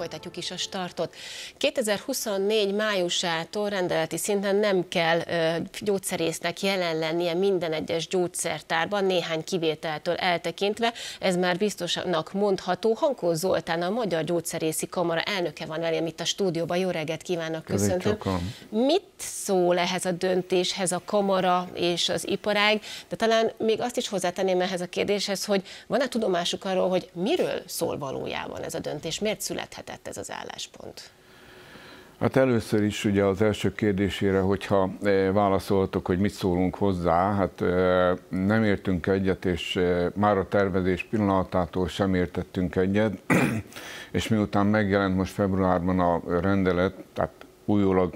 folytatjuk is a startot. 2024 májusától rendeleti szinten nem kell gyógyszerésznek jelen lennie minden egyes gyógyszertárban, néhány kivételtől eltekintve, ez már biztosnak mondható. Hankó Zoltán, a Magyar Gyógyszerészi Kamara elnöke van velem itt a stúdióban. Jó reggelt kívánok, köszöntöm. Mit szól ehhez a döntéshez a kamara és az iparág, de talán még azt is hozzátenném ehhez a kérdéshez, hogy van-e tudomásuk arról, hogy miről szól valójában ez a döntés, miért születhet született ez az álláspont? Hát először is ugye az első kérdésére, hogyha eh, válaszoltok, hogy mit szólunk hozzá, hát eh, nem értünk egyet, és eh, már a tervezés pillanatától sem értettünk egyet, és miután megjelent most februárban a rendelet, tehát újólag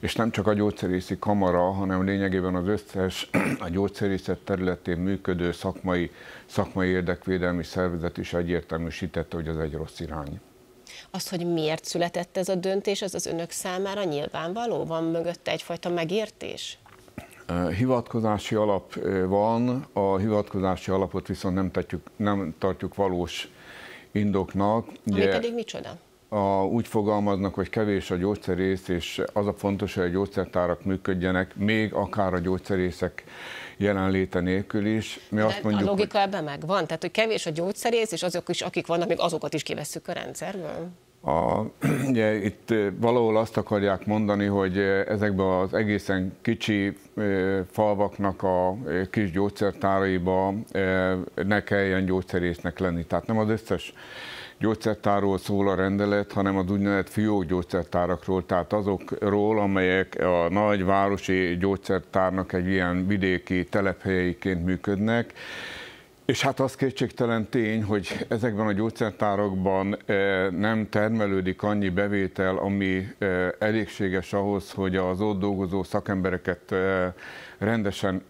és nem csak a gyógyszerészi kamara, hanem lényegében az összes a gyógyszerészet területén működő szakmai, szakmai érdekvédelmi szervezet is egyértelműsítette, hogy ez egy rossz irány. Az, hogy miért született ez a döntés, az az önök számára nyilvánvaló? Van mögötte egyfajta megértés? Hivatkozási alap van, a hivatkozási alapot viszont nem, tettük, nem tartjuk valós indoknak. Ugye, Ami pedig micsoda? A, úgy fogalmaznak, hogy kevés a gyógyszerész, és az a fontos, hogy a gyógyszertárak működjenek, még akár a gyógyszerészek jelenléte nélkül is. Mi azt mondjuk, a logika hogy... ebben megvan, tehát hogy kevés a gyógyszerész, és azok is, akik vannak, még azokat is kivesszük a rendszerből? A, ugye, itt valahol azt akarják mondani, hogy ezekben az egészen kicsi falvaknak a kis gyógyszertáraiba ne kelljen gyógyszerésznek lenni. Tehát nem az összes gyógyszertárról szól a rendelet, hanem az úgynevezett gyógyszertárakról, tehát azokról, amelyek a nagyvárosi gyógyszertárnak egy ilyen vidéki telephelyeiként működnek. És hát az kétségtelen tény, hogy ezekben a gyógyszertárokban eh, nem termelődik annyi bevétel, ami eh, elégséges ahhoz, hogy az ott dolgozó szakembereket eh, rendesen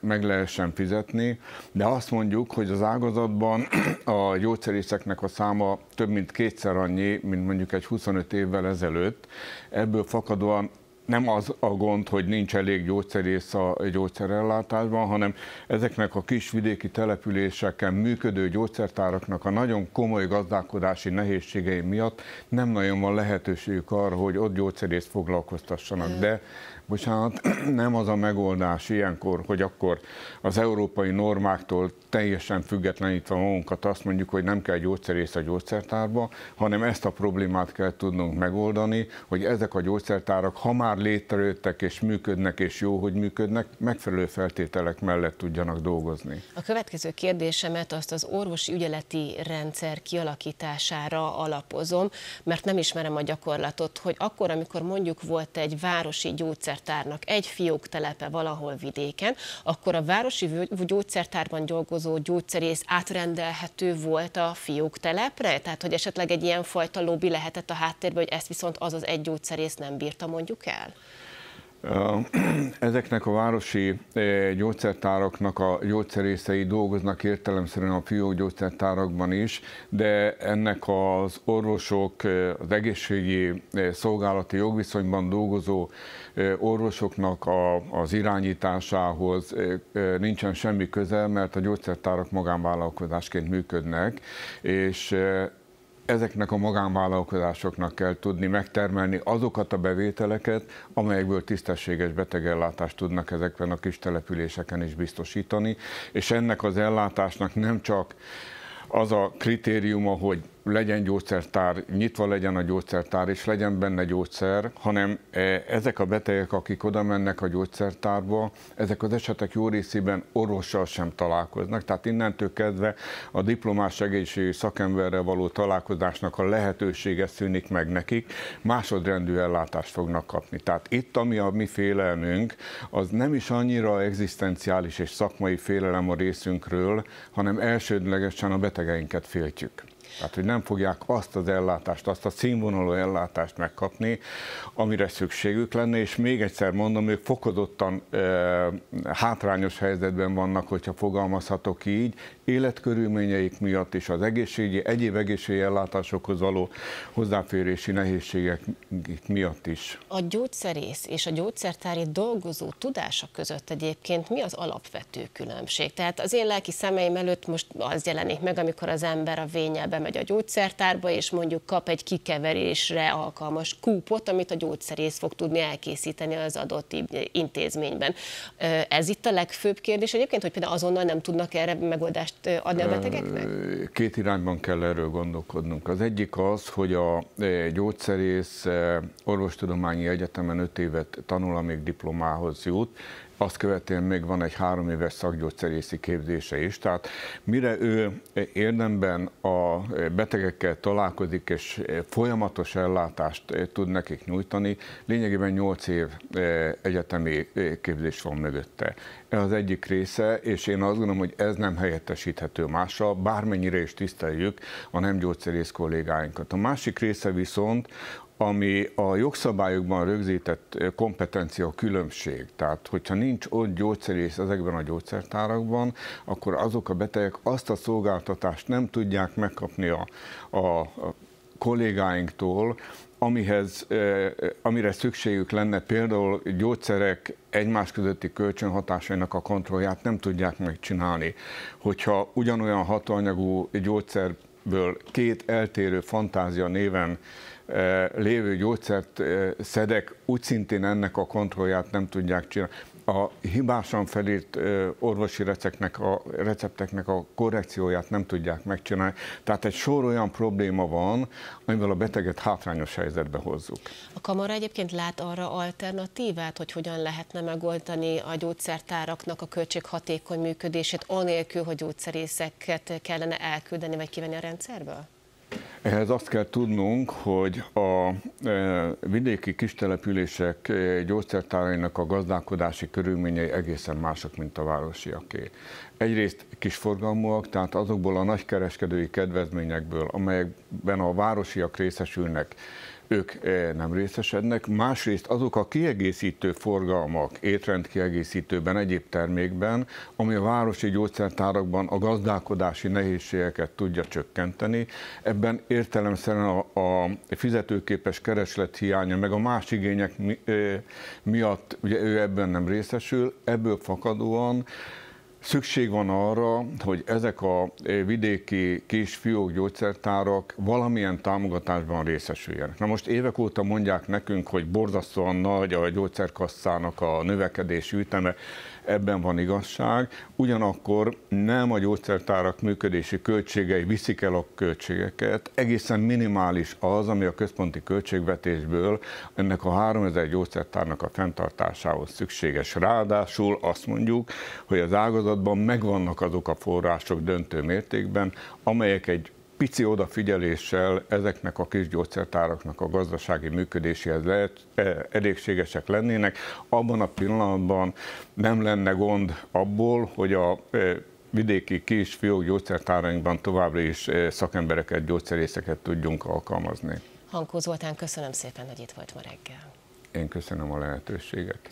meg lehessen fizetni, de azt mondjuk, hogy az ágazatban a gyógyszerészeknek a száma több mint kétszer annyi, mint mondjuk egy 25 évvel ezelőtt. Ebből fakadóan nem az a gond, hogy nincs elég gyógyszerész a gyógyszerellátásban, hanem ezeknek a kisvidéki településeken működő gyógyszertáraknak a nagyon komoly gazdálkodási nehézségei miatt nem nagyon van lehetőségük arra, hogy ott gyógyszerész foglalkoztassanak. De bocsánat, nem az a megoldás ilyenkor, hogy akkor az európai normáktól teljesen függetlenítve magunkat azt mondjuk, hogy nem kell gyógyszerész a gyógyszertárba, hanem ezt a problémát kell tudnunk megoldani, hogy ezek a gyógyszertárak, ha már létrejöttek és működnek, és jó, hogy működnek, megfelelő feltételek mellett tudjanak dolgozni. A következő kérdésemet azt az orvosi ügyeleti rendszer kialakítására alapozom, mert nem ismerem a gyakorlatot, hogy akkor, amikor mondjuk volt egy városi gyógyszer gyógyszertárnak egy fiók telepe valahol vidéken, akkor a városi gyógyszertárban dolgozó gyógyszerész átrendelhető volt a fiók telepre? Tehát, hogy esetleg egy ilyen fajta lobby lehetett a háttérben, hogy ezt viszont az az egy gyógyszerész nem bírta mondjuk el? Ezeknek a városi gyógyszertáraknak a gyógyszerészei dolgoznak értelemszerűen a gyógyszertárakban is, de ennek az orvosok, az egészségi szolgálati jogviszonyban dolgozó orvosoknak a, az irányításához nincsen semmi köze, mert a gyógyszertárak magánvállalkozásként működnek, és ezeknek a magánvállalkozásoknak kell tudni megtermelni azokat a bevételeket, amelyekből tisztességes betegellátást tudnak ezekben a kis településeken is biztosítani, és ennek az ellátásnak nem csak az a kritériuma, hogy legyen gyógyszertár, nyitva legyen a gyógyszertár, és legyen benne gyógyszer, hanem e, ezek a betegek, akik oda mennek a gyógyszertárba, ezek az esetek jó részében orvossal sem találkoznak. Tehát innentől kezdve a diplomás egészségügyi szakemberrel való találkozásnak a lehetősége szűnik meg nekik, másodrendű ellátást fognak kapni. Tehát itt, ami a mi félelmünk, az nem is annyira egzisztenciális és szakmai félelem a részünkről, hanem elsődlegesen a betegeinket féltjük. Tehát, hogy nem fogják azt az ellátást, azt a színvonalú ellátást megkapni, amire szükségük lenne, és még egyszer mondom, ők fokozottan e, hátrányos helyzetben vannak, hogyha fogalmazhatok így, életkörülményeik miatt és az egészségi egyéb egészségi ellátásokhoz való hozzáférési nehézségek miatt is. A gyógyszerész és a gyógyszertári dolgozó tudása között egyébként mi az alapvető különbség? Tehát az én lelki szemeim előtt most az jelenik meg, amikor az ember a vényelbe bemegy a gyógyszertárba, és mondjuk kap egy kikeverésre alkalmas kúpot, amit a gyógyszerész fog tudni elkészíteni az adott intézményben. Ez itt a legfőbb kérdés egyébként, hogy például azonnal nem tudnak erre megoldást adni a betegeknek? Két irányban kell erről gondolkodnunk. Az egyik az, hogy a gyógyszerész orvostudományi egyetemen öt évet tanul, amíg diplomához jut, azt követően még van egy három éves szakgyógyszerészi képzése is, tehát mire ő érdemben a betegekkel találkozik és folyamatos ellátást tud nekik nyújtani, lényegében 8 év eh, egyetemi eh, képzés van mögötte. Ez az egyik része, és én azt gondolom, hogy ez nem helyettesíthető mással, bármennyire is tiszteljük a nem gyógyszerész kollégáinkat. A másik része viszont ami a jogszabályokban rögzített kompetencia különbség. Tehát, hogyha nincs ott gyógyszerész ezekben a gyógyszertárakban, akkor azok a betegek azt a szolgáltatást nem tudják megkapni a, a kollégáinktól, amihez, amire szükségük lenne, például gyógyszerek egymás közötti kölcsönhatásainak a kontrollját nem tudják megcsinálni. Hogyha ugyanolyan hatóanyagú gyógyszerből két eltérő fantázia néven lévő gyógyszert szedek, úgy szintén ennek a kontrollját nem tudják csinálni. A hibásan felírt orvosi recepteknek a, recepteknek a korrekcióját nem tudják megcsinálni. Tehát egy sor olyan probléma van, amivel a beteget hátrányos helyzetbe hozzuk. A kamara egyébként lát arra alternatívát, hogy hogyan lehetne megoldani a gyógyszertáraknak a költséghatékony működését, anélkül, hogy gyógyszerészeket kellene elküldeni vagy kivenni a rendszerből? Ehhez azt kell tudnunk, hogy a e, vidéki kistelepülések e, gyógyszertárainak a gazdálkodási körülményei egészen mások, mint a városiaké. Egyrészt kisforgalmúak, tehát azokból a nagykereskedői kedvezményekből, amelyekben a városiak részesülnek, ők eh, nem részesednek. Másrészt azok a kiegészítő forgalmak, étrendkiegészítőben, egyéb termékben, ami a városi gyógyszertárakban a gazdálkodási nehézségeket tudja csökkenteni, ebben értelemszerűen a, a fizetőképes kereslet hiánya, meg a más igények mi, ö, eh, miatt ugye ő ebben nem részesül, ebből fakadóan Szükség van arra, hogy ezek a eh, vidéki kis fiók gyógyszertárak valamilyen támogatásban részesüljenek. Na most évek óta mondják nekünk, hogy borzasztóan nagy a gyógyszerkasszának a növekedési üteme, ebben van igazság, ugyanakkor nem a gyógyszertárak működési költségei viszik el a költségeket, egészen minimális az, ami a központi költségvetésből ennek a 3000 gyógyszertárnak a fenntartásához szükséges. Ráadásul azt mondjuk, hogy az ágazat kormányzatban megvannak azok a források döntő mértékben, amelyek egy pici odafigyeléssel ezeknek a kis gyógyszertáraknak a gazdasági működéséhez lehet, e, elégségesek lennének. Abban a pillanatban nem lenne gond abból, hogy a e, vidéki kis fiók gyógyszertárainkban továbbra is e, szakembereket, gyógyszerészeket tudjunk alkalmazni. Hankó Zoltán, köszönöm szépen, hogy itt volt ma reggel. Én köszönöm a lehetőséget.